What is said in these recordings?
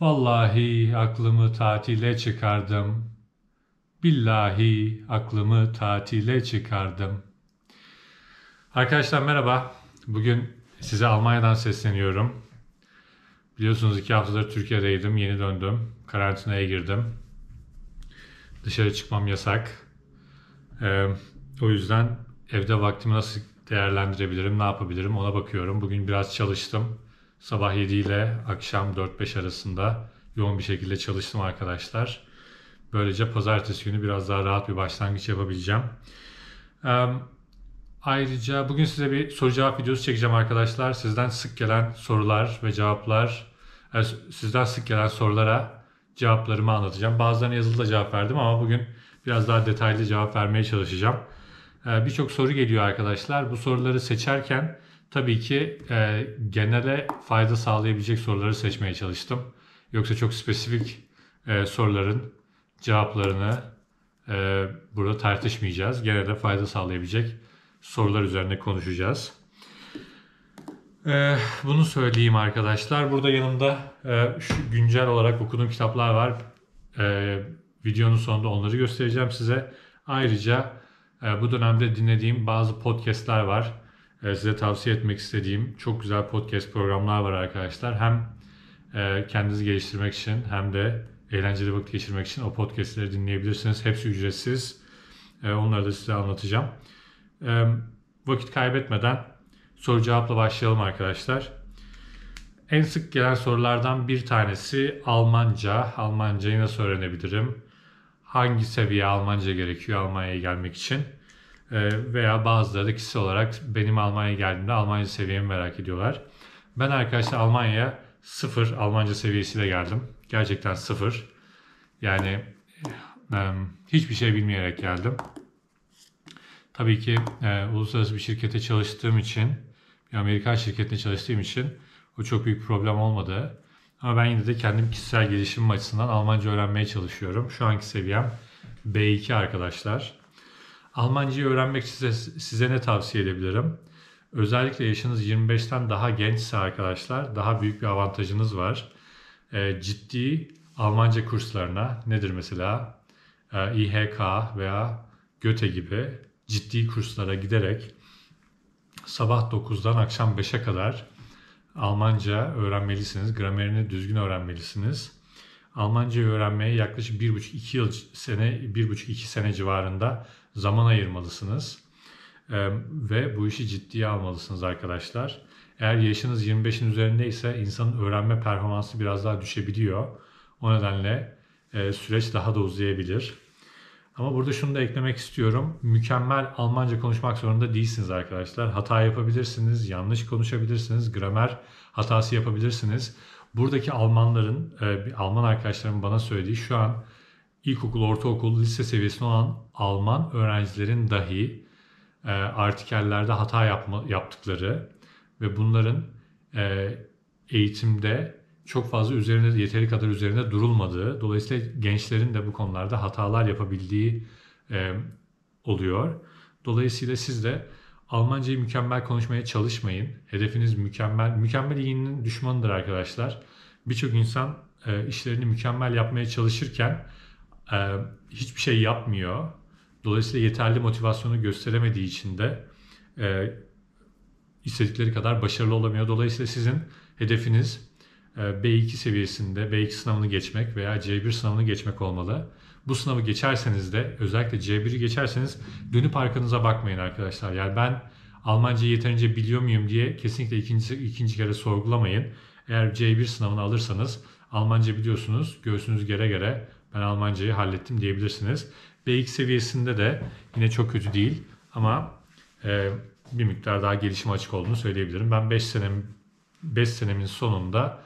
Vallahi aklımı tatile çıkardım. Billahi aklımı tatile çıkardım. Arkadaşlar merhaba. Bugün size Almanya'dan sesleniyorum. Biliyorsunuz iki haftadır Türkiye'deydim. Yeni döndüm. Karantinaya girdim. Dışarı çıkmam yasak. Ee, o yüzden evde vaktimi nasıl değerlendirebilirim, ne yapabilirim ona bakıyorum. Bugün biraz çalıştım. Sabah 7 ile akşam 4-5 arasında yoğun bir şekilde çalıştım arkadaşlar. Böylece pazartesi günü biraz daha rahat bir başlangıç yapabileceğim. Ee, ayrıca bugün size bir soru cevap videosu çekeceğim arkadaşlar. Sizden sık gelen sorular ve cevaplar, e, sizden sık gelen sorulara cevaplarımı anlatacağım. Bazılarına yazılı da cevap verdim ama bugün biraz daha detaylı cevap vermeye çalışacağım. E, birçok soru geliyor arkadaşlar. Bu soruları seçerken tabii ki e, genele fayda sağlayabilecek soruları seçmeye çalıştım. Yoksa çok spesifik e, soruların cevaplarını e, burada tartışmayacağız. Genelde fayda sağlayabilecek sorular üzerine konuşacağız. E, bunu söyleyeyim arkadaşlar. Burada yanımda e, şu güncel olarak okuduğum kitaplar var. E, videonun sonunda onları göstereceğim size. Ayrıca e, bu dönemde dinlediğim bazı podcastler var ee, size tavsiye etmek istediğim çok güzel podcast programlar var arkadaşlar. Hem e, kendinizi geliştirmek için hem de eğlenceli vakit geçirmek için o podcastleri dinleyebilirsiniz. Hepsi ücretsiz. Ee, onları da size anlatacağım. Ee, vakit kaybetmeden soru cevapla başlayalım arkadaşlar. En sık gelen sorulardan bir tanesi Almanca. Almancayı nasıl öğrenebilirim? Hangi seviye Almanca gerekiyor Almanya'ya gelmek için? Ee, veya bazıları kişisel olarak benim Almanya'ya geldiğimde Almanca seviyemi merak ediyorlar. Ben arkadaşlar Almanya'ya sıfır Almanca seviyesiyle geldim. Gerçekten sıfır. Yani e, hiçbir şey bilmeyerek geldim. Tabii ki e, uluslararası bir şirkete çalıştığım için, bir Amerikan şirketine çalıştığım için o çok büyük problem olmadı. Ama ben yine de kendim kişisel gelişimim açısından Almanca öğrenmeye çalışıyorum. Şu anki seviyem B2 arkadaşlar. Almancayı öğrenmek size, size ne tavsiye edebilirim? Özellikle yaşınız 25'ten daha gençse arkadaşlar daha büyük bir avantajınız var. E, ciddi Almanca kurslarına nedir mesela ee, e, İHK veya Göte gibi ciddi kurslara giderek sabah 9'dan akşam 5'e kadar Almanca öğrenmelisiniz. Gramerini düzgün öğrenmelisiniz. Almanca öğrenmeye yaklaşık 1,5-2 yıl sene 1,5-2 sene civarında zaman ayırmalısınız. Ee, ve bu işi ciddiye almalısınız arkadaşlar. Eğer yaşınız 25'in üzerindeyse insanın öğrenme performansı biraz daha düşebiliyor. O nedenle e, süreç daha da uzayabilir. Ama burada şunu da eklemek istiyorum. Mükemmel Almanca konuşmak zorunda değilsiniz arkadaşlar. Hata yapabilirsiniz, yanlış konuşabilirsiniz, gramer hatası yapabilirsiniz. Buradaki Almanların, e, Alman arkadaşlarım bana söylediği şu an ilkokul, ortaokul, lise seviyesinde olan Alman öğrencilerin dahi e, artikellerde hata yapma, yaptıkları ve bunların e, eğitimde çok fazla üzerine yeteri kadar üzerinde durulmadığı, dolayısıyla gençlerin de bu konularda hatalar yapabildiği e, oluyor. Dolayısıyla siz de Almancayı mükemmel konuşmaya çalışmayın. Hedefiniz mükemmel. Mükemmel iyinin düşmanıdır arkadaşlar. Birçok insan e, işlerini mükemmel yapmaya çalışırken e, hiçbir şey yapmıyor. Dolayısıyla yeterli motivasyonu gösteremediği için de e, istedikleri kadar başarılı olamıyor. Dolayısıyla sizin hedefiniz e, B2 seviyesinde B2 sınavını geçmek veya C1 sınavını geçmek olmalı. Bu sınavı geçerseniz de özellikle C1'i geçerseniz dönüp arkanıza bakmayın arkadaşlar. Yani ben Almanca yeterince biliyor muyum diye kesinlikle ikinci, ikinci kere sorgulamayın. Eğer C1 sınavını alırsanız Almanca biliyorsunuz göğsünüz gere gere ben Almancayı hallettim diyebilirsiniz. B2 seviyesinde de yine çok kötü değil ama e, bir miktar daha gelişim açık olduğunu söyleyebilirim. Ben 5 senem 5 senemin sonunda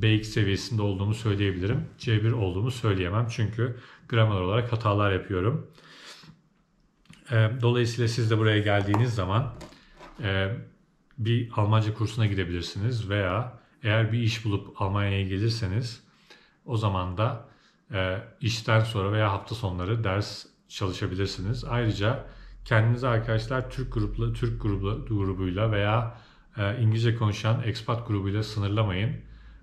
B2 seviyesinde olduğumu söyleyebilirim. C1 olduğumu söyleyemem çünkü gramer olarak hatalar yapıyorum. E, dolayısıyla siz de buraya geldiğiniz zaman e, bir Almanca kursuna gidebilirsiniz veya eğer bir iş bulup Almanya'ya gelirseniz o zaman da e, işten sonra veya hafta sonları ders çalışabilirsiniz. Ayrıca kendinize arkadaşlar Türk grupla Türk grubu, grubuyla veya e, İngilizce konuşan expat grubuyla sınırlamayın.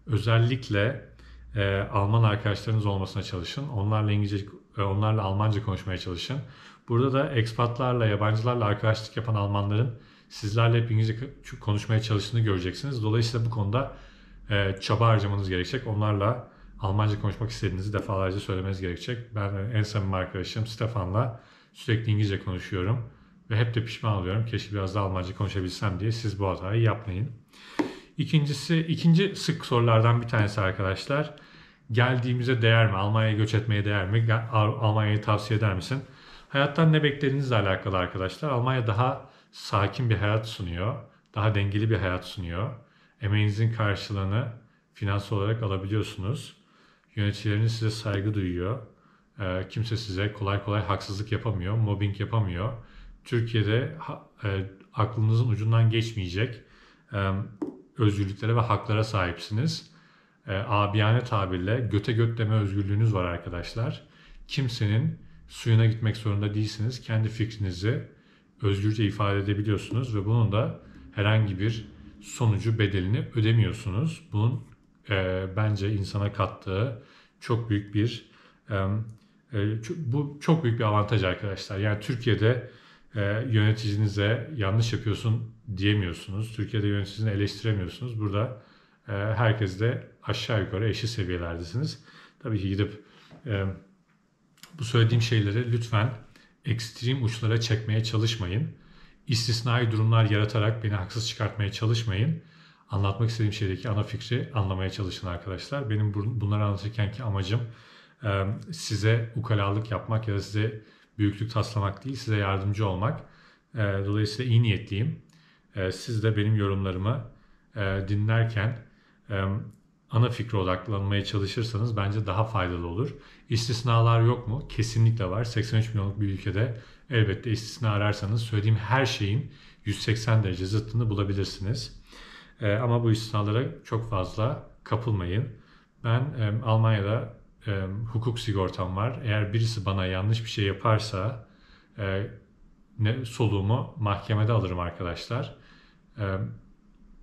Özellikle e, Alman arkadaşlarınız olmasına çalışın. Onlarla İngilizce e, onlarla Almanca konuşmaya çalışın. Burada da expatlarla, yabancılarla arkadaşlık yapan Almanların sizlerle hep İngilizce konuşmaya çalıştığını göreceksiniz. Dolayısıyla bu konuda e, çaba harcamanız gerekecek. Onlarla Almanca konuşmak istediğinizi defalarca söylemeniz gerekecek. Ben e, en samimi arkadaşım Stefan'la sürekli İngilizce konuşuyorum ve hep de pişman oluyorum. Keşke biraz daha Almanca konuşabilsem diye siz bu hatayı yapmayın. İkincisi, ikinci sık sorulardan bir tanesi arkadaşlar. Geldiğimize değer mi? Almanya'ya göç etmeye değer mi? Almanya'yı tavsiye eder misin? Hayattan ne beklediğinizle alakalı arkadaşlar. Almanya daha sakin bir hayat sunuyor. Daha dengeli bir hayat sunuyor. Emeğinizin karşılığını finansal olarak alabiliyorsunuz. Yöneticileriniz size saygı duyuyor. E, kimse size kolay kolay haksızlık yapamıyor, mobbing yapamıyor. Türkiye'de e, aklınızın ucundan geçmeyecek e, özgürlüklere ve haklara sahipsiniz. E, abiyane tabirle göte götleme özgürlüğünüz var arkadaşlar. Kimsenin suyuna gitmek zorunda değilsiniz. Kendi fikrinizi özgürce ifade edebiliyorsunuz ve bunun da herhangi bir sonucu bedelini ödemiyorsunuz. Bunun e, bence insana kattığı çok büyük bir e, e bu çok büyük bir avantaj arkadaşlar. Yani Türkiye'de e, yöneticinize yanlış yapıyorsun diyemiyorsunuz. Türkiye'de yöneticini eleştiremiyorsunuz. Burada e, herkes de aşağı yukarı eşit seviyelerdesiniz. Tabii ki gidip e, bu söylediğim şeyleri lütfen ekstrem uçlara çekmeye çalışmayın. İstisnai durumlar yaratarak beni haksız çıkartmaya çalışmayın anlatmak istediğim şeydeki ana fikri anlamaya çalışın arkadaşlar. Benim bunları anlatırken ki amacım e, size ukalalık yapmak ya da size büyüklük taslamak değil, size yardımcı olmak. E, dolayısıyla iyi niyetliyim. E, siz de benim yorumlarımı dinlerken ana fikre odaklanmaya çalışırsanız bence daha faydalı olur. İstisnalar yok mu? Kesinlikle var. 83 milyonluk bir ülkede elbette istisna ararsanız söylediğim her şeyin 180 derece zıttını bulabilirsiniz. E, ama bu istisnalara çok fazla kapılmayın. Ben e, Almanya'da e, hukuk sigortam var. Eğer birisi bana yanlış bir şey yaparsa e, ne soluğumu mahkemede alırım arkadaşlar. E,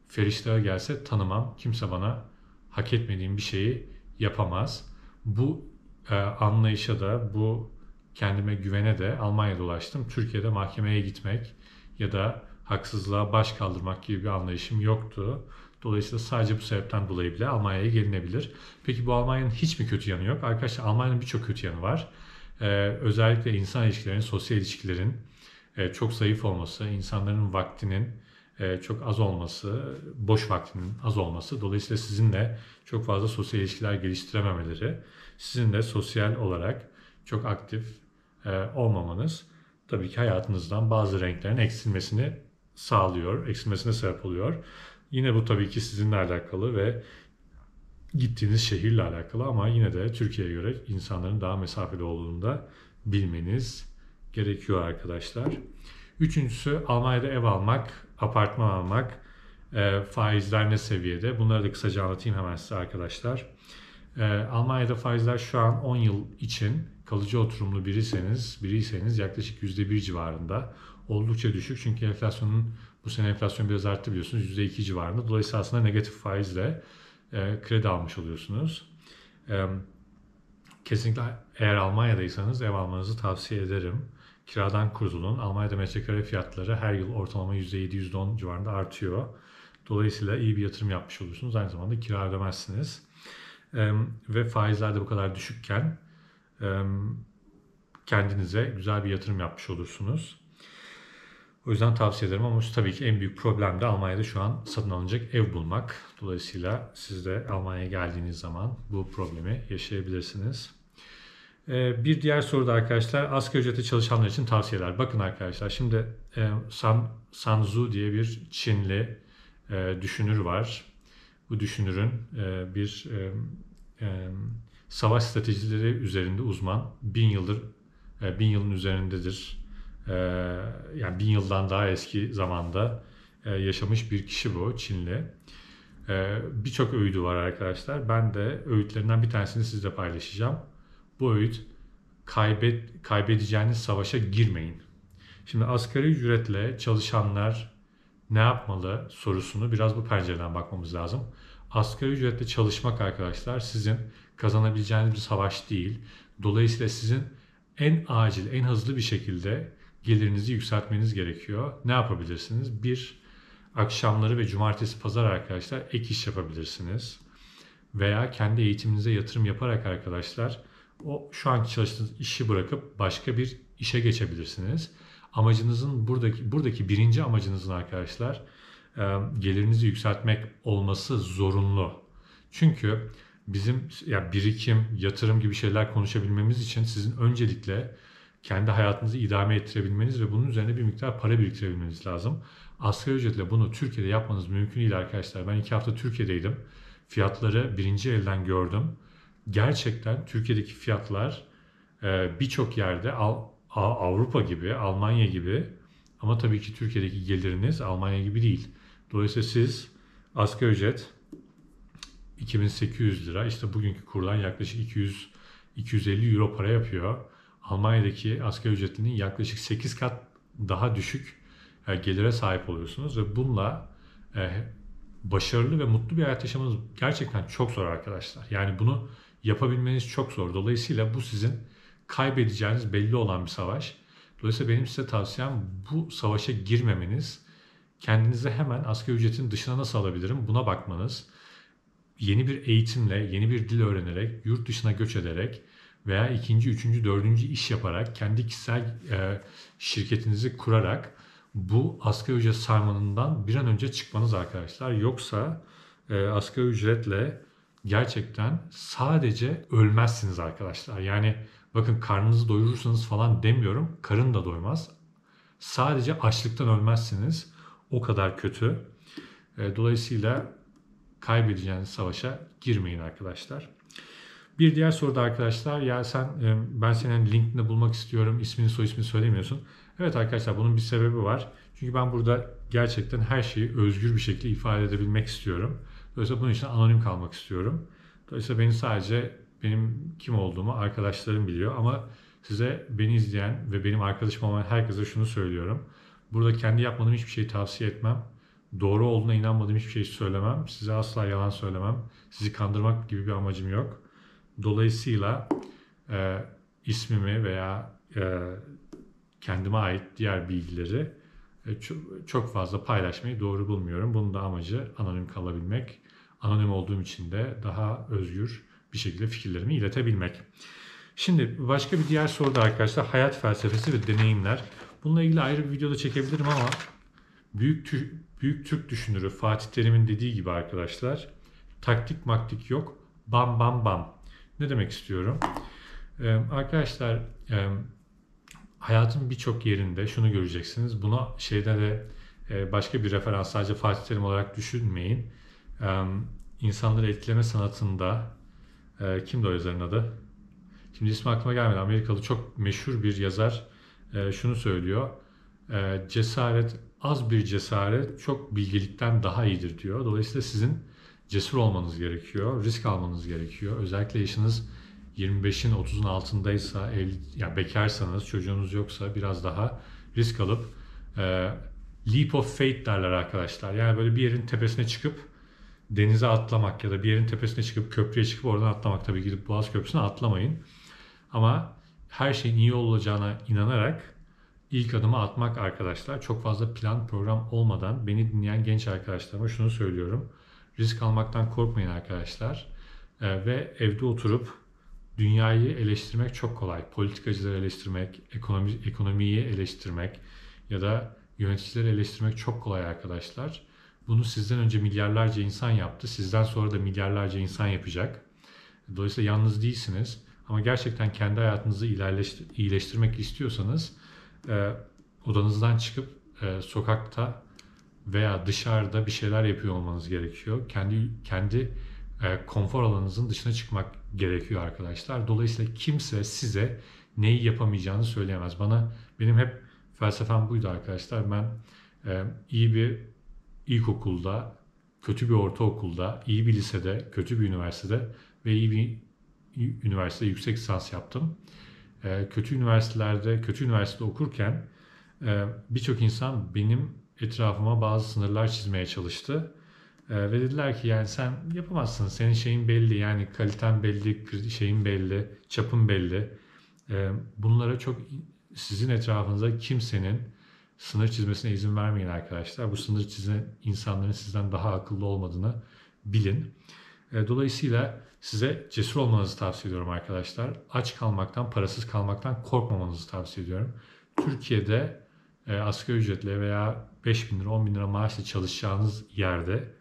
Feriştah'a gelse tanımam. Kimse bana hak etmediğim bir şeyi yapamaz. Bu e, anlayışa da bu kendime güvene de Almanya'da ulaştım. Türkiye'de mahkemeye gitmek ya da haksızlığa baş kaldırmak gibi bir anlayışım yoktu. Dolayısıyla sadece bu sebepten dolayı bile Almanya'ya gelinebilir. Peki bu Almanya'nın hiç mi kötü yanı yok? Arkadaşlar Almanya'nın birçok kötü yanı var. Ee, özellikle insan ilişkilerinin, sosyal ilişkilerin e, çok zayıf olması, insanların vaktinin e, çok az olması, boş vaktinin az olması. Dolayısıyla sizinle çok fazla sosyal ilişkiler geliştirememeleri, sizin de sosyal olarak çok aktif e, olmamanız tabii ki hayatınızdan bazı renklerin eksilmesini sağlıyor, eksilmesine sebep oluyor. Yine bu tabii ki sizinle alakalı ve gittiğiniz şehirle alakalı ama yine de Türkiye'ye göre insanların daha mesafeli olduğunu da bilmeniz gerekiyor arkadaşlar. Üçüncüsü Almanya'da ev almak, apartman almak, e, faizler ne seviyede? Bunları da kısaca anlatayım hemen size arkadaşlar. E, Almanya'da faizler şu an 10 yıl için kalıcı oturumlu biriyseniz, biriyseniz yaklaşık %1 civarında oldukça düşük. Çünkü enflasyonun bu sene enflasyon biraz arttı biliyorsunuz %2 civarında. Dolayısıyla aslında negatif faizle e, kredi almış oluyorsunuz. E, kesinlikle eğer Almanya'daysanız ev almanızı tavsiye ederim. Kiradan kurtulun. Almanya'da metrekare fiyatları her yıl ortalama %7-10 civarında artıyor. Dolayısıyla iyi bir yatırım yapmış olursunuz. Aynı zamanda kira ödemezsiniz. E, ve faizler de bu kadar düşükken e, kendinize güzel bir yatırım yapmış olursunuz. O yüzden tavsiye ederim ama tabii ki en büyük problem de Almanya'da şu an satın alınacak ev bulmak. Dolayısıyla siz de Almanya'ya geldiğiniz zaman bu problemi yaşayabilirsiniz. Ee, bir diğer soru da arkadaşlar asgari ücreti çalışanlar için tavsiyeler. Bakın arkadaşlar şimdi e, San, Sanzu diye bir Çinli e, düşünür var. Bu düşünürün e, bir savaş stratejileri üzerinde uzman. Bin yıldır bin yılın üzerindedir e, yani bin yıldan daha eski zamanda e, yaşamış bir kişi bu Çinli. E, Birçok öğüdü var arkadaşlar. Ben de öğütlerinden bir tanesini sizle paylaşacağım. Bu öğüt kaybet, kaybedeceğiniz savaşa girmeyin. Şimdi asgari ücretle çalışanlar ne yapmalı sorusunu biraz bu pencereden bakmamız lazım. Asgari ücretle çalışmak arkadaşlar sizin kazanabileceğiniz bir savaş değil. Dolayısıyla sizin en acil, en hızlı bir şekilde gelirinizi yükseltmeniz gerekiyor. Ne yapabilirsiniz? Bir, akşamları ve cumartesi pazar arkadaşlar ek iş yapabilirsiniz. Veya kendi eğitiminize yatırım yaparak arkadaşlar o şu anki çalıştığınız işi bırakıp başka bir işe geçebilirsiniz. Amacınızın buradaki buradaki birinci amacınızın arkadaşlar e, gelirinizi yükseltmek olması zorunlu. Çünkü bizim ya birikim, yatırım gibi şeyler konuşabilmemiz için sizin öncelikle kendi hayatınızı idame ettirebilmeniz ve bunun üzerine bir miktar para biriktirebilmeniz lazım. Asgari ücretle bunu Türkiye'de yapmanız mümkün değil arkadaşlar. Ben iki hafta Türkiye'deydim. Fiyatları birinci elden gördüm. Gerçekten Türkiye'deki fiyatlar e, birçok yerde Avrupa gibi, Almanya gibi ama tabii ki Türkiye'deki geliriniz Almanya gibi değil. Dolayısıyla siz asgari ücret 2800 lira işte bugünkü kurdan yaklaşık 200 250 euro para yapıyor. Almanya'daki asgari ücretinin yaklaşık 8 kat daha düşük e, gelire sahip oluyorsunuz ve bununla e, başarılı ve mutlu bir hayat yaşamanız gerçekten çok zor arkadaşlar. Yani bunu yapabilmeniz çok zor. Dolayısıyla bu sizin kaybedeceğiniz belli olan bir savaş. Dolayısıyla benim size tavsiyem bu savaşa girmemeniz, kendinize hemen asgari ücretin dışına nasıl alabilirim buna bakmanız, yeni bir eğitimle, yeni bir dil öğrenerek, yurt dışına göç ederek, veya ikinci, üçüncü, dördüncü iş yaparak, kendi kişisel e, şirketinizi kurarak bu asgari ücret sarmanından bir an önce çıkmanız arkadaşlar. Yoksa e, asgari ücretle gerçekten sadece ölmezsiniz arkadaşlar. Yani bakın karnınızı doyurursanız falan demiyorum. Karın da doymaz. Sadece açlıktan ölmezsiniz. O kadar kötü. E, dolayısıyla kaybedeceğiniz savaşa girmeyin arkadaşlar. Bir diğer soru da arkadaşlar ya sen e, ben senin LinkedIn'de bulmak istiyorum ismini soy ismini söylemiyorsun. Evet arkadaşlar bunun bir sebebi var. Çünkü ben burada gerçekten her şeyi özgür bir şekilde ifade edebilmek istiyorum. Dolayısıyla bunun için anonim kalmak istiyorum. Dolayısıyla beni sadece benim kim olduğumu arkadaşlarım biliyor ama size beni izleyen ve benim arkadaşım olan herkese şunu söylüyorum. Burada kendi yapmadığım hiçbir şeyi tavsiye etmem. Doğru olduğuna inanmadığım hiçbir şey söylemem. Size asla yalan söylemem. Sizi kandırmak gibi bir amacım yok. Dolayısıyla e, ismimi veya e, kendime ait diğer bilgileri e, çok fazla paylaşmayı doğru bulmuyorum. Bunun da amacı anonim kalabilmek. Anonim olduğum için de daha özgür bir şekilde fikirlerimi iletebilmek. Şimdi başka bir diğer soru da arkadaşlar hayat felsefesi ve deneyimler. Bununla ilgili ayrı bir videoda çekebilirim ama büyük tü, büyük Türk düşünürü Fatih Terim'in dediği gibi arkadaşlar taktik maktik yok. Bam bam bam. Ne demek istiyorum? Ee, arkadaşlar e, hayatın birçok yerinde şunu göreceksiniz. Buna şeyde de e, başka bir referans sadece Fatih Terim olarak düşünmeyin. E, insanları etkileme sanatında e, kimdi o yazarın adı? Şimdi ismi aklıma gelmedi. Amerikalı çok meşhur bir yazar e, şunu söylüyor. E, cesaret az bir cesaret çok bilgelikten daha iyidir diyor. Dolayısıyla sizin cesur olmanız gerekiyor, risk almanız gerekiyor. Özellikle yaşınız 25'in 30'un altındaysa, el ya bekarsanız, çocuğunuz yoksa biraz daha risk alıp e, leap of faith derler arkadaşlar. Yani böyle bir yerin tepesine çıkıp denize atlamak ya da bir yerin tepesine çıkıp köprüye çıkıp oradan atlamak. Tabii gidip Boğaz Köprüsü'ne atlamayın. Ama her şeyin iyi olacağına inanarak ilk adımı atmak arkadaşlar. Çok fazla plan program olmadan beni dinleyen genç arkadaşlarıma şunu söylüyorum. Risk almaktan korkmayın arkadaşlar. Ee, ve evde oturup dünyayı eleştirmek çok kolay. Politikacıları eleştirmek, ekonomi, ekonomiyi eleştirmek ya da yöneticileri eleştirmek çok kolay arkadaşlar. Bunu sizden önce milyarlarca insan yaptı. Sizden sonra da milyarlarca insan yapacak. Dolayısıyla yalnız değilsiniz. Ama gerçekten kendi hayatınızı iyileştirmek istiyorsanız e, odanızdan çıkıp e, sokakta veya dışarıda bir şeyler yapıyor olmanız gerekiyor. Kendi kendi e, konfor alanınızın dışına çıkmak gerekiyor arkadaşlar. Dolayısıyla kimse size neyi yapamayacağını söyleyemez. Bana benim hep felsefem buydu arkadaşlar. Ben e, iyi bir ilkokulda, kötü bir ortaokulda, iyi bir lisede, kötü bir üniversitede ve iyi bir üniversite yüksek lisans yaptım. E, kötü üniversitelerde, kötü üniversitede okurken e, birçok insan benim etrafıma bazı sınırlar çizmeye çalıştı. E, ve dediler ki yani sen yapamazsın. Senin şeyin belli. Yani kaliten belli, şeyin belli, çapın belli. E, bunlara çok sizin etrafınıza kimsenin sınır çizmesine izin vermeyin arkadaşlar. Bu sınır çizen insanların sizden daha akıllı olmadığını bilin. E, dolayısıyla size cesur olmanızı tavsiye ediyorum arkadaşlar. Aç kalmaktan, parasız kalmaktan korkmamanızı tavsiye ediyorum. Türkiye'de e, asgari ücretle veya 5 bin lira 10 bin lira maaşla çalışacağınız yerde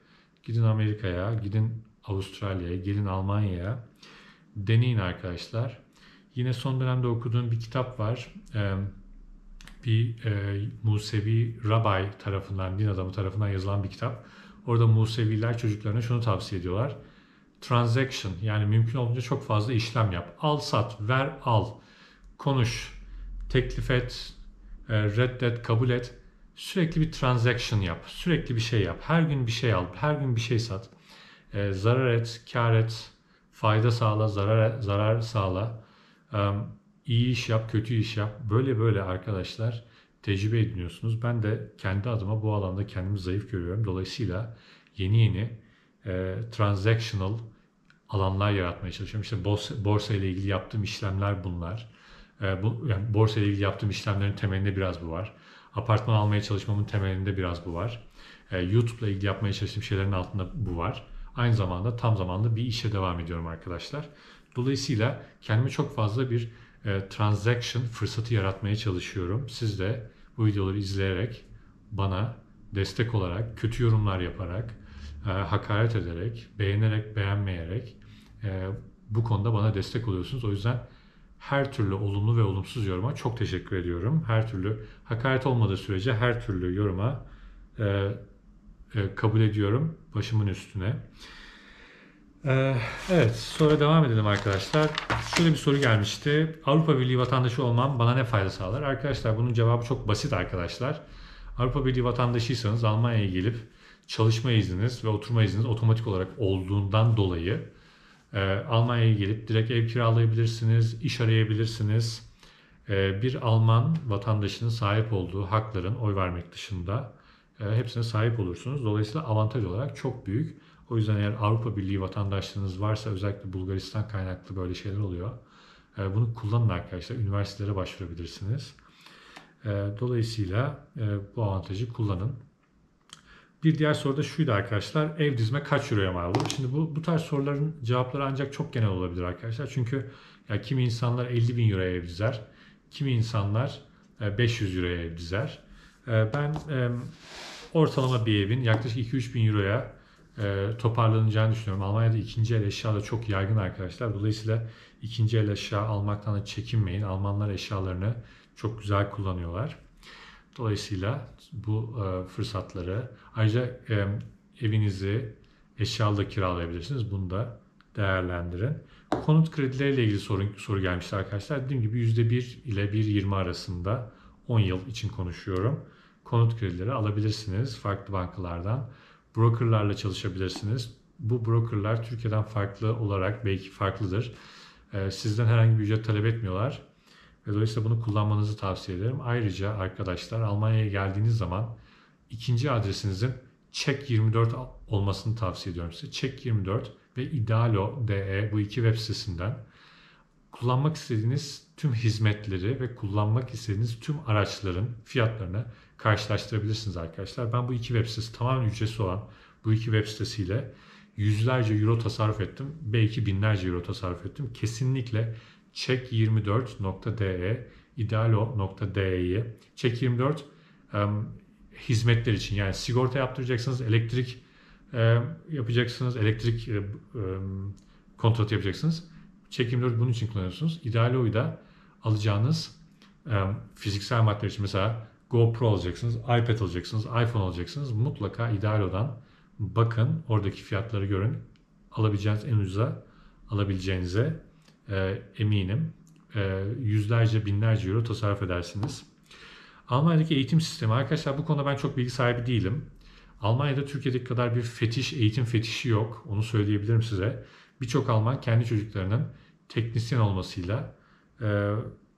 gidin Amerika'ya, gidin Avustralya'ya, gelin Almanya'ya deneyin arkadaşlar. Yine son dönemde okuduğum bir kitap var. bir e, Musevi Rabbi tarafından, din adamı tarafından yazılan bir kitap. Orada Museviler çocuklarına şunu tavsiye ediyorlar. Transaction yani mümkün olunca çok fazla işlem yap. Al sat, ver al, konuş, teklif et, reddet, kabul et. Sürekli bir transaction yap. Sürekli bir şey yap. Her gün bir şey al. Her gün bir şey sat. E, zarar et, kar et, fayda sağla, zarar zarar sağla. E, iyi iş yap, kötü iş yap. Böyle böyle arkadaşlar tecrübe ediniyorsunuz. Ben de kendi adıma bu alanda kendimi zayıf görüyorum. Dolayısıyla yeni yeni e, transactional alanlar yaratmaya çalışıyorum. İşte borsa, borsa ile ilgili yaptığım işlemler bunlar. E, bu, yani borsa ile ilgili yaptığım işlemlerin temelinde biraz bu var apartman almaya çalışmamın temelinde biraz bu var. E, YouTube'la ilgili yapmaya çalıştığım şeylerin altında bu var. Aynı zamanda tam zamanlı bir işe devam ediyorum arkadaşlar. Dolayısıyla kendime çok fazla bir e, transaction fırsatı yaratmaya çalışıyorum. Siz de bu videoları izleyerek bana destek olarak, kötü yorumlar yaparak, e, hakaret ederek, beğenerek, beğenmeyerek e, bu konuda bana destek oluyorsunuz. O yüzden her türlü olumlu ve olumsuz yoruma çok teşekkür ediyorum. Her türlü hakaret olmadığı sürece her türlü yoruma e, e, kabul ediyorum başımın üstüne. E, evet sonra devam edelim arkadaşlar. Şöyle bir soru gelmişti. Avrupa Birliği vatandaşı olmam bana ne fayda sağlar? Arkadaşlar bunun cevabı çok basit arkadaşlar. Avrupa Birliği vatandaşıysanız Almanya'ya gelip çalışma izniniz ve oturma izniniz otomatik olarak olduğundan dolayı ee, Almanya'ya gelip direkt ev kiralayabilirsiniz, iş arayabilirsiniz. Ee, bir Alman vatandaşının sahip olduğu hakların oy vermek dışında e, hepsine sahip olursunuz. Dolayısıyla avantaj olarak çok büyük. O yüzden eğer Avrupa Birliği vatandaşlığınız varsa özellikle Bulgaristan kaynaklı böyle şeyler oluyor. Ee, bunu kullanın arkadaşlar. Üniversitelere başvurabilirsiniz. Dolayısıyla e, bu avantajı kullanın. Bir diğer soru da şuydu arkadaşlar. Ev dizme kaç euroya mal olur? Şimdi bu, bu tarz soruların cevapları ancak çok genel olabilir arkadaşlar. Çünkü ya kimi insanlar 50 bin euroya ev dizer. Kimi insanlar 500 e, euroya ev dizer. E, ben e, ortalama bir evin yaklaşık 2-3 bin euroya toparlanacağını düşünüyorum. Almanya'da ikinci el eşya da çok yaygın arkadaşlar. Dolayısıyla ikinci el eşya almaktan da çekinmeyin. Almanlar eşyalarını çok güzel kullanıyorlar. Dolayısıyla bu e, fırsatları ayrıca e, evinizi eşyalı da kiralayabilirsiniz. Bunu da değerlendirin. Konut kredileriyle ilgili sorun, soru gelmişti arkadaşlar. Dediğim gibi %1 ile 1.20 arasında 10 yıl için konuşuyorum. Konut kredileri alabilirsiniz farklı bankalardan. Brokerlarla çalışabilirsiniz. Bu brokerlar Türkiye'den farklı olarak belki farklıdır. E, sizden herhangi bir ücret talep etmiyorlar ve dolayısıyla bunu kullanmanızı tavsiye ederim. Ayrıca arkadaşlar Almanya'ya geldiğiniz zaman ikinci adresinizin Check24 olmasını tavsiye ediyorum size. Check24 ve Idealo.de bu iki web sitesinden kullanmak istediğiniz tüm hizmetleri ve kullanmak istediğiniz tüm araçların fiyatlarını karşılaştırabilirsiniz arkadaşlar. Ben bu iki web sitesi tamamen ücretsiz olan bu iki web sitesiyle yüzlerce euro tasarruf ettim. Belki binlerce euro tasarruf ettim. Kesinlikle check24.de, idealo.de'yi, check24 hizmetler için yani sigorta yaptıracaksınız, elektrik yapacaksınız, elektrik e, kontratı yapacaksınız. Check24 bunun için kullanıyorsunuz. Idealo'yu da alacağınız fiziksel maddeler için mesela GoPro alacaksınız, iPad alacaksınız, iPhone alacaksınız. Mutlaka Idealo'dan bakın, oradaki fiyatları görün. Alabileceğiniz en ucuza alabileceğinize e, eminim. E, yüzlerce, binlerce euro tasarruf edersiniz. Almanya'daki eğitim sistemi arkadaşlar bu konuda ben çok bilgi sahibi değilim. Almanya'da Türkiye'deki kadar bir fetiş, eğitim fetişi yok. Onu söyleyebilirim size. Birçok Alman kendi çocuklarının teknisyen olmasıyla e,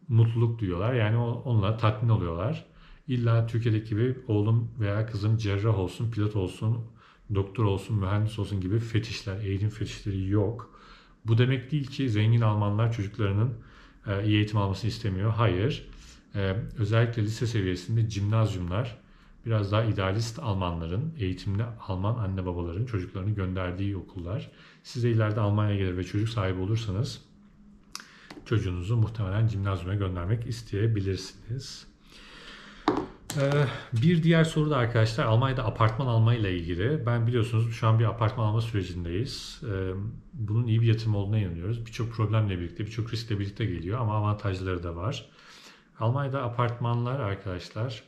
mutluluk duyuyorlar. Yani onunla tatmin oluyorlar. İlla Türkiye'deki gibi oğlum veya kızım cerrah olsun, pilot olsun, doktor olsun, mühendis olsun gibi fetişler, eğitim fetişleri yok. Bu demek değil ki zengin Almanlar çocuklarının e, iyi eğitim almasını istemiyor. Hayır. E, özellikle lise seviyesinde cimnazyumlar biraz daha idealist Almanların, eğitimli Alman anne babaların çocuklarını gönderdiği okullar. Siz de ileride Almanya'ya gelir ve çocuk sahibi olursanız çocuğunuzu muhtemelen cimnazyuma göndermek isteyebilirsiniz. Ee, bir diğer soru da arkadaşlar Almanya'da apartman almayla ilgili. Ben biliyorsunuz şu an bir apartman alma sürecindeyiz. Ee, bunun iyi bir yatırım olduğuna inanıyoruz. Birçok problemle birlikte, birçok riskle birlikte geliyor ama avantajları da var. Almanya'da apartmanlar arkadaşlar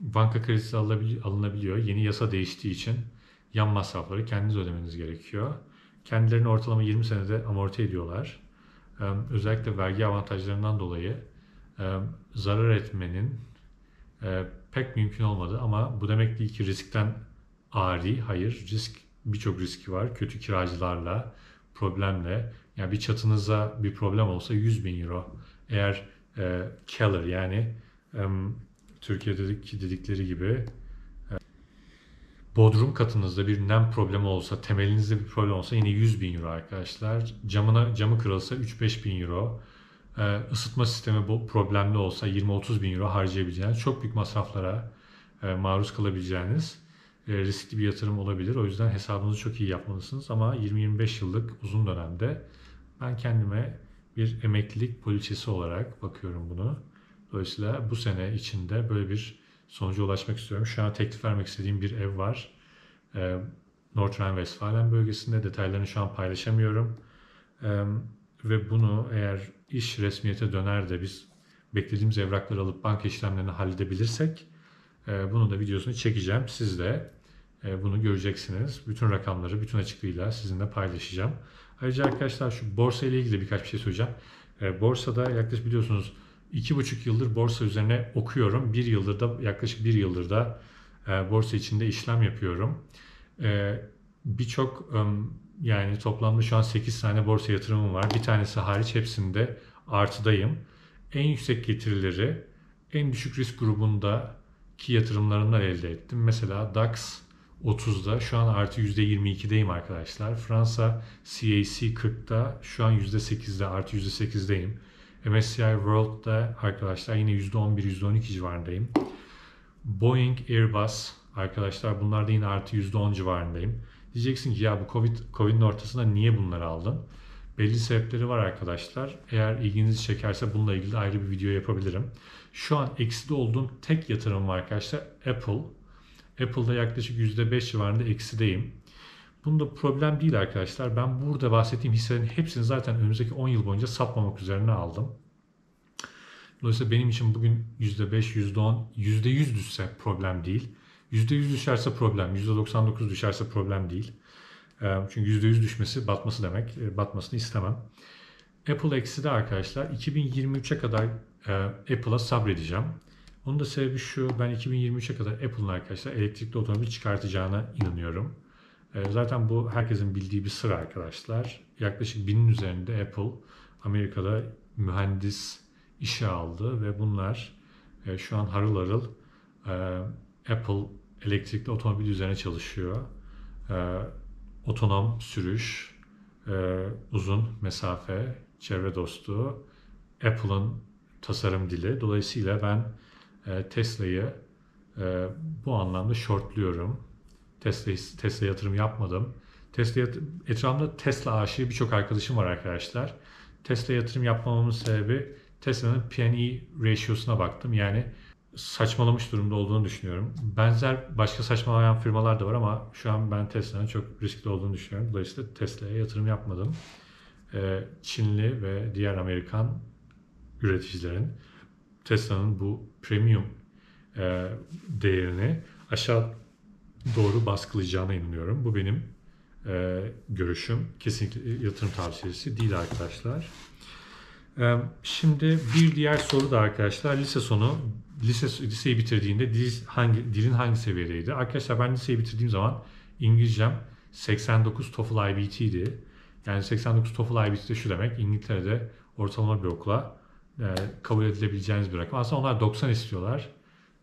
banka kredisi alınabiliyor. Yeni yasa değiştiği için yan masrafları kendiniz ödemeniz gerekiyor. Kendilerini ortalama 20 senede amorti ediyorlar. Özellikle vergi avantajlarından dolayı zarar etmenin e, pek mümkün olmadı ama bu demek değil ki riskten ari. Hayır, risk birçok riski var. Kötü kiracılarla, problemle. Yani bir çatınıza bir problem olsa 100 bin euro. Eğer e, keller yani e, Türkiye'deki dedikleri gibi e, bodrum katınızda bir nem problemi olsa, temelinizde bir problem olsa yine 100 bin euro arkadaşlar. Camına, camı kırılsa 3-5 bin euro. E, ısıtma sistemi bu problemli olsa 20-30 bin euro harcayabileceğiniz çok büyük masraflara e, maruz kalabileceğiniz e, riskli bir yatırım olabilir. O yüzden hesabınızı çok iyi yapmalısınız ama 20-25 yıllık uzun dönemde ben kendime bir emeklilik poliçesi olarak bakıyorum bunu. Dolayısıyla bu sene içinde böyle bir sonuca ulaşmak istiyorum. Şu an teklif vermek istediğim bir ev var. North rhine westphalen bölgesinde detaylarını şu an paylaşamıyorum. Ve bunu eğer iş resmiyete döner de biz beklediğimiz evrakları alıp banka işlemlerini halledebilirsek e, bunu da videosunu çekeceğim. Siz de e, bunu göreceksiniz. Bütün rakamları bütün açıklığıyla sizinle paylaşacağım. Ayrıca arkadaşlar şu borsa ile ilgili birkaç bir şey söyleyeceğim. E, borsada yaklaşık biliyorsunuz iki buçuk yıldır borsa üzerine okuyorum. Bir yıldır da yaklaşık bir yıldır da borsa içinde işlem yapıyorum. Birçok yani toplamda şu an 8 tane borsa yatırımım var. Bir tanesi hariç hepsinde artıdayım. En yüksek getirileri en düşük risk grubunda ki yatırımlarımla elde ettim. Mesela DAX 30'da şu an artı %22'deyim arkadaşlar. Fransa CAC 40'da şu an %8'de artı %8'deyim. MSCI World'da arkadaşlar yine %11 %12 civarındayım. Boeing Airbus arkadaşlar bunlar da yine artı %10 civarındayım. Diyeceksin ki ya bu Covid Covid'in ortasında niye bunları aldın? Belli sebepleri var arkadaşlar. Eğer ilginizi çekerse bununla ilgili ayrı bir video yapabilirim. Şu an ekside olduğum tek yatırım var arkadaşlar Apple. Apple'da yaklaşık %5 civarında eksideyim. Bunda problem değil arkadaşlar. Ben burada bahsettiğim hisselerin hepsini zaten önümüzdeki 10 yıl boyunca satmamak üzerine aldım. Dolayısıyla benim için bugün %5, %10, %100 düşse problem değil. %100 düşerse problem, %99 düşerse problem değil. Çünkü %100 düşmesi batması demek. Batmasını istemem. Apple eksi de arkadaşlar 2023'e kadar Apple'a sabredeceğim. Onun da sebebi şu ben 2023'e kadar Apple'ın arkadaşlar elektrikli otomobil çıkartacağına inanıyorum. Zaten bu herkesin bildiği bir sıra arkadaşlar. Yaklaşık binin üzerinde Apple Amerika'da mühendis işe aldı ve bunlar şu an harıl harıl Apple elektrikli otomobil üzerine çalışıyor. Ee, otonom sürüş, e, uzun mesafe, çevre dostu, Apple'ın tasarım dili. Dolayısıyla ben e, Tesla'yı e, bu anlamda shortluyorum. Tesla, Tesla yatırım yapmadım. Tesla etrafımda Tesla aşığı birçok arkadaşım var arkadaşlar. Tesla yatırım yapmamamın sebebi Tesla'nın P/E ratio'suna baktım. Yani saçmalamış durumda olduğunu düşünüyorum. Benzer başka saçmalayan firmalar da var ama şu an ben Tesla'nın çok riskli olduğunu düşünüyorum. Dolayısıyla Tesla'ya yatırım yapmadım. Ee, Çinli ve diğer Amerikan üreticilerin Tesla'nın bu premium e, değerini aşağı doğru baskılayacağına inanıyorum. Bu benim e, görüşüm. Kesinlikle yatırım tavsiyesi değil arkadaşlar. Ee, şimdi bir diğer soru da arkadaşlar lise sonu lise liseyi bitirdiğinde dil hangi dilin hangi seviyedeydi? Arkadaşlar ben liseyi bitirdiğim zaman İngilizcem 89 TOEFL IBT idi. Yani 89 TOEFL IBT de şu demek İngiltere'de ortalama bir okula e, kabul edilebileceğiniz bir rakam. Aslında onlar 90 istiyorlar.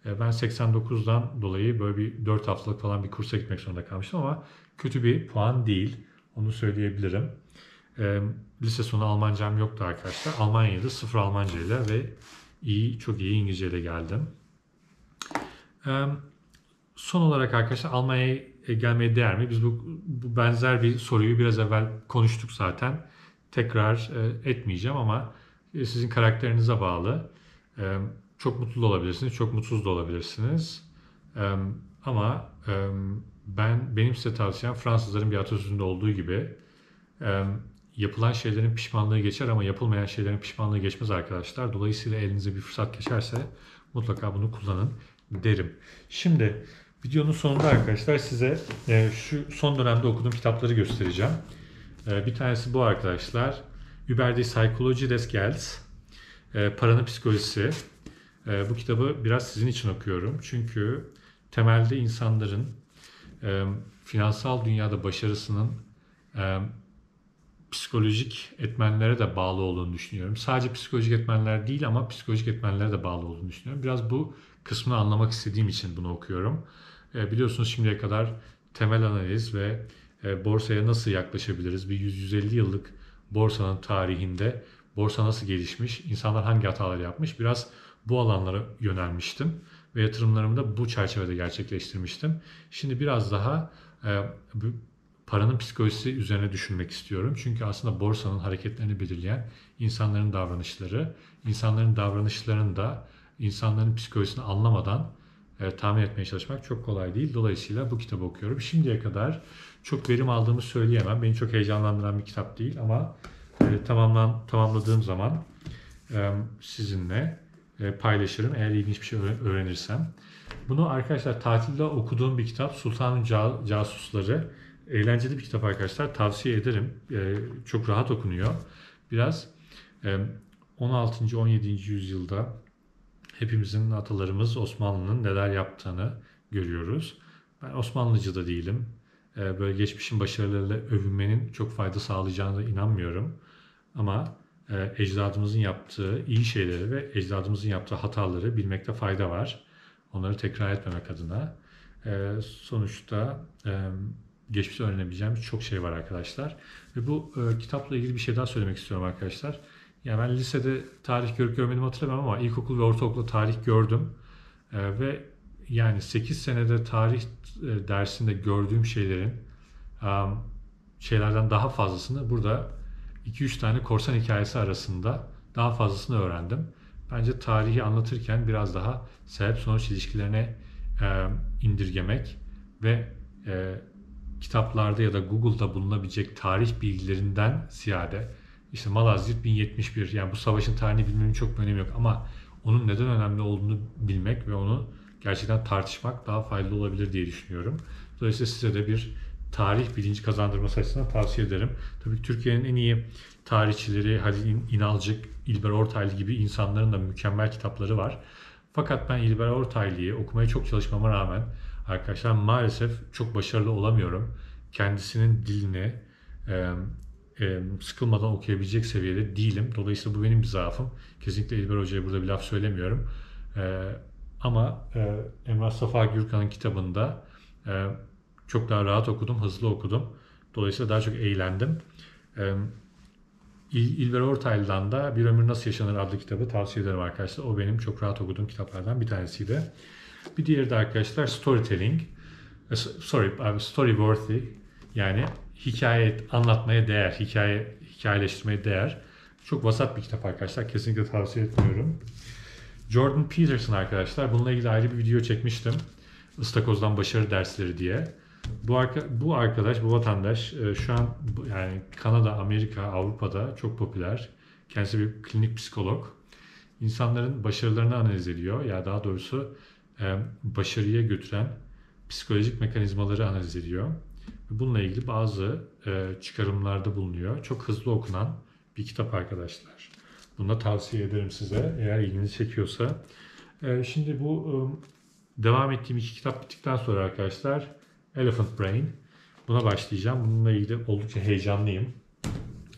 E, ben 89'dan dolayı böyle bir 4 haftalık falan bir kursa gitmek zorunda kalmıştım ama kötü bir puan değil. Onu söyleyebilirim. E, lise sonu Almancam yoktu arkadaşlar. Almanya'da sıfır Almanca ile ve iyi, çok iyi İngilizceyle geldim. Son olarak arkadaşlar Almanya'ya e, gelmeye değer mi? Biz bu, bu benzer bir soruyu biraz evvel konuştuk zaten. Tekrar e, etmeyeceğim ama e, sizin karakterinize bağlı. Çok mutlu olabilirsiniz, çok mutsuz da olabilirsiniz. Ama ben benim size tavsiyem Fransızların bir atasözünde olduğu gibi yapılan şeylerin pişmanlığı geçer ama yapılmayan şeylerin pişmanlığı geçmez arkadaşlar. Dolayısıyla elinize bir fırsat geçerse mutlaka bunu kullanın derim. Şimdi videonun sonunda arkadaşlar size e, şu son dönemde okuduğum kitapları göstereceğim. E, bir tanesi bu arkadaşlar. Über die Psychology des Gels. E, Paranın Psikolojisi. E, bu kitabı biraz sizin için okuyorum. Çünkü temelde insanların e, finansal dünyada başarısının e, psikolojik etmenlere de bağlı olduğunu düşünüyorum. Sadece psikolojik etmenler değil ama psikolojik etmenlere de bağlı olduğunu düşünüyorum. Biraz bu kısmını anlamak istediğim için bunu okuyorum. E, biliyorsunuz şimdiye kadar temel analiz ve e, borsaya nasıl yaklaşabiliriz? Bir 150 yıllık borsanın tarihinde borsa nasıl gelişmiş, İnsanlar hangi hataları yapmış biraz bu alanlara yönelmiştim ve yatırımlarımı da bu çerçevede gerçekleştirmiştim. Şimdi biraz daha e, paranın psikolojisi üzerine düşünmek istiyorum. Çünkü aslında borsanın hareketlerini belirleyen insanların davranışları, insanların davranışlarını da insanların psikolojisini anlamadan e, tahmin etmeye çalışmak çok kolay değil. Dolayısıyla bu kitabı okuyorum. Şimdiye kadar çok verim aldığımı söyleyemem. Beni çok heyecanlandıran bir kitap değil ama e, tamamlan, tamamladığım zaman e, sizinle e, paylaşırım eğer ilginç bir şey öğrenirsem. Bunu arkadaşlar tatilde okuduğum bir kitap Sultanın Casusları eğlenceli bir kitap arkadaşlar. Tavsiye ederim. E, çok rahat okunuyor. Biraz e, 16. 17. yüzyılda hepimizin atalarımız Osmanlı'nın neler yaptığını görüyoruz. Ben Osmanlıcı da değilim. E, böyle geçmişin başarılarıyla övünmenin çok fayda sağlayacağına inanmıyorum. Ama e, ecdadımızın yaptığı iyi şeyleri ve ecdadımızın yaptığı hataları bilmekte fayda var. Onları tekrar etmemek adına. E, sonuçta e, geçmişte öğrenebileceğimiz çok şey var arkadaşlar. Ve bu e, kitapla ilgili bir şey daha söylemek istiyorum arkadaşlar. Yani ben lisede tarih görüp görmediğimi hatırlamam ama ilkokul ve ortaokulda tarih gördüm. E, ve yani 8 senede tarih e, dersinde gördüğüm şeylerin e, şeylerden daha fazlasını burada 2-3 tane korsan hikayesi arasında daha fazlasını öğrendim. Bence tarihi anlatırken biraz daha sebep sonuç ilişkilerine e, indirgemek ve e, kitaplarda ya da Google'da bulunabilecek tarih bilgilerinden ziyade işte Malazgirt 1071 yani bu savaşın tarihini bilmenin çok bir önemi yok ama onun neden önemli olduğunu bilmek ve onu gerçekten tartışmak daha faydalı olabilir diye düşünüyorum. Dolayısıyla size de bir tarih bilinci kazandırması açısından tavsiye ederim. Tabii Türkiye'nin en iyi tarihçileri Halil İnalcık, İlber Ortaylı gibi insanların da mükemmel kitapları var. Fakat ben İlber Ortaylı'yı okumaya çok çalışmama rağmen arkadaşlar maalesef çok başarılı olamıyorum. Kendisinin dilini e, e, sıkılmadan okuyabilecek seviyede değilim. Dolayısıyla bu benim bir zaafım. Kesinlikle İlber Hoca'ya burada bir laf söylemiyorum. E, ama e, Emrah Safa Gürkan'ın kitabında e, çok daha rahat okudum, hızlı okudum. Dolayısıyla daha çok eğlendim. E, İl İlber Ortaylı'dan da Bir Ömür Nasıl Yaşanır adlı kitabı tavsiye ederim arkadaşlar. O benim çok rahat okuduğum kitaplardan bir tanesiydi. Bir diğeri de arkadaşlar storytelling. E, sorry, story worthy Yani hikaye anlatmaya değer, hikaye hikayeleştirmeye değer. Çok vasat bir kitap arkadaşlar. Kesinlikle tavsiye etmiyorum. Jordan Peterson arkadaşlar. Bununla ilgili ayrı bir video çekmiştim. Istakoz'dan başarı dersleri diye. Bu, arka, bu arkadaş, bu vatandaş e, şu an yani Kanada, Amerika, Avrupa'da çok popüler. Kendisi bir klinik psikolog. İnsanların başarılarını analiz ediyor. Ya yani daha doğrusu e, başarıya götüren psikolojik mekanizmaları analiz ediyor. Bununla ilgili bazı e, çıkarımlarda bulunuyor. Çok hızlı okunan bir kitap arkadaşlar. Bunu da tavsiye ederim size eğer ilginizi çekiyorsa. E, şimdi bu devam ettiğim iki kitap bittikten sonra arkadaşlar Elephant Brain buna başlayacağım. Bununla ilgili oldukça heyecanlıyım.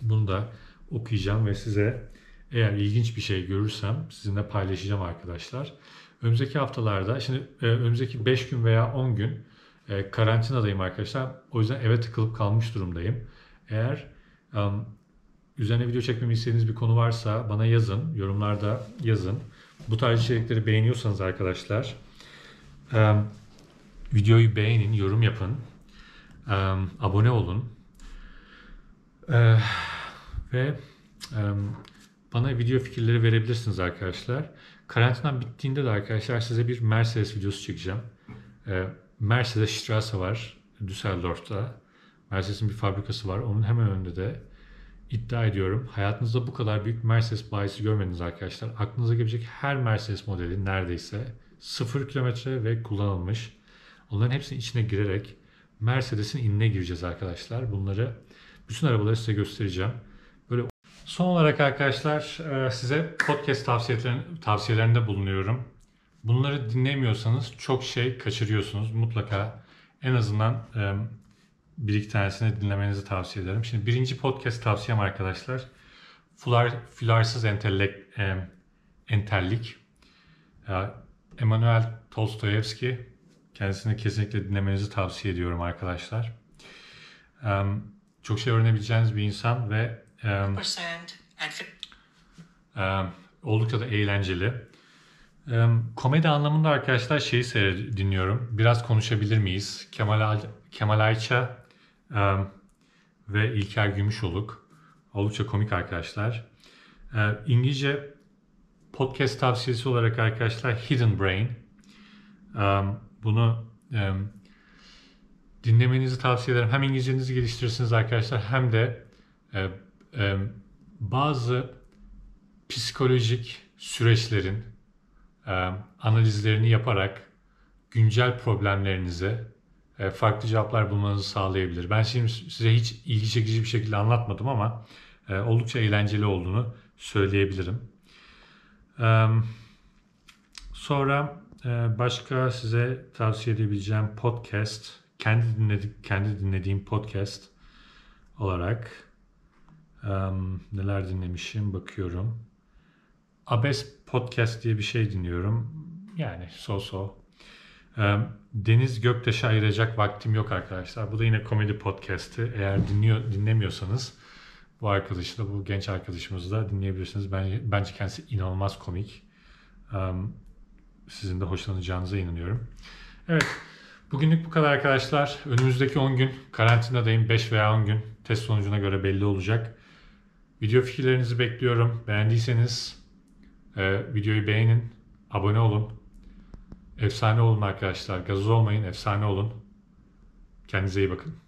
Bunu da okuyacağım ve size eğer ilginç bir şey görürsem sizinle paylaşacağım arkadaşlar. Önümüzdeki haftalarda, şimdi e, önümüzdeki 5 gün veya 10 gün e, karantinadayım arkadaşlar. O yüzden eve tıkılıp kalmış durumdayım. Eğer um, üzerine video çekmemi istediğiniz bir konu varsa bana yazın. Yorumlarda yazın. Bu tarz içerikleri beğeniyorsanız arkadaşlar um, videoyu beğenin, yorum yapın. Um, abone olun. Ee, ve um, bana video fikirleri verebilirsiniz arkadaşlar. Karantina bittiğinde de arkadaşlar size bir Mercedes videosu çekeceğim. Ee, Mercedes Strasse var Düsseldorf'ta. Mercedes'in bir fabrikası var. Onun hemen önünde de iddia ediyorum hayatınızda bu kadar büyük Mercedes bayisi görmediniz arkadaşlar. Aklınıza gelecek her Mercedes modeli neredeyse 0 kilometre ve kullanılmış. Onların hepsinin içine girerek Mercedes'in inine gireceğiz arkadaşlar. Bunları bütün arabaları size göstereceğim. Son olarak arkadaşlar e, size podcast tavsiyelerinde bulunuyorum. Bunları dinlemiyorsanız çok şey kaçırıyorsunuz. Mutlaka en azından e, bir iki tanesini dinlemenizi tavsiye ederim. Şimdi birinci podcast tavsiyem arkadaşlar. Fular, Flarsız entelek, e, Entellik. Emanuel Tolstoyevski. Kendisini kesinlikle dinlemenizi tavsiye ediyorum arkadaşlar. Çok şey öğrenebileceğiniz bir insan ve e, oldukça da eğlenceli. E, komedi anlamında arkadaşlar şeyi dinliyorum. Biraz konuşabilir miyiz? Kemal, Kemal Ayça e, ve İlker Gümüşoluk. Oldukça komik arkadaşlar. E, İngilizce podcast tavsiyesi olarak arkadaşlar Hidden Brain. E, bunu e, dinlemenizi tavsiye ederim. Hem İngilizcenizi geliştirirsiniz arkadaşlar hem de e, ee, bazı psikolojik süreçlerin e, analizlerini yaparak güncel problemlerinize e, farklı cevaplar bulmanızı sağlayabilir. Ben şimdi size hiç ilgi çekici bir şekilde anlatmadım ama e, oldukça eğlenceli olduğunu söyleyebilirim. Sonra başka size tavsiye edebileceğim podcast, kendi dinledik, kendi dinlediğim podcast olarak Um, neler dinlemişim bakıyorum. Abes Podcast diye bir şey dinliyorum. Yani so so. Um, Deniz Göktaş'a ayıracak vaktim yok arkadaşlar. Bu da yine komedi podcast'i. Eğer dinliyor, dinlemiyorsanız bu arkadaşla bu genç arkadaşımızı da dinleyebilirsiniz. Bence, bence kendisi inanılmaz komik. Um, sizin de hoşlanacağınıza inanıyorum. Evet. Bugünlük bu kadar arkadaşlar. Önümüzdeki 10 gün karantinadayım. 5 veya 10 gün test sonucuna göre belli olacak. Video fikirlerinizi bekliyorum. Beğendiyseniz e, videoyu beğenin, abone olun. Efsane olun arkadaşlar. Gazoz olmayın, efsane olun. Kendinize iyi bakın.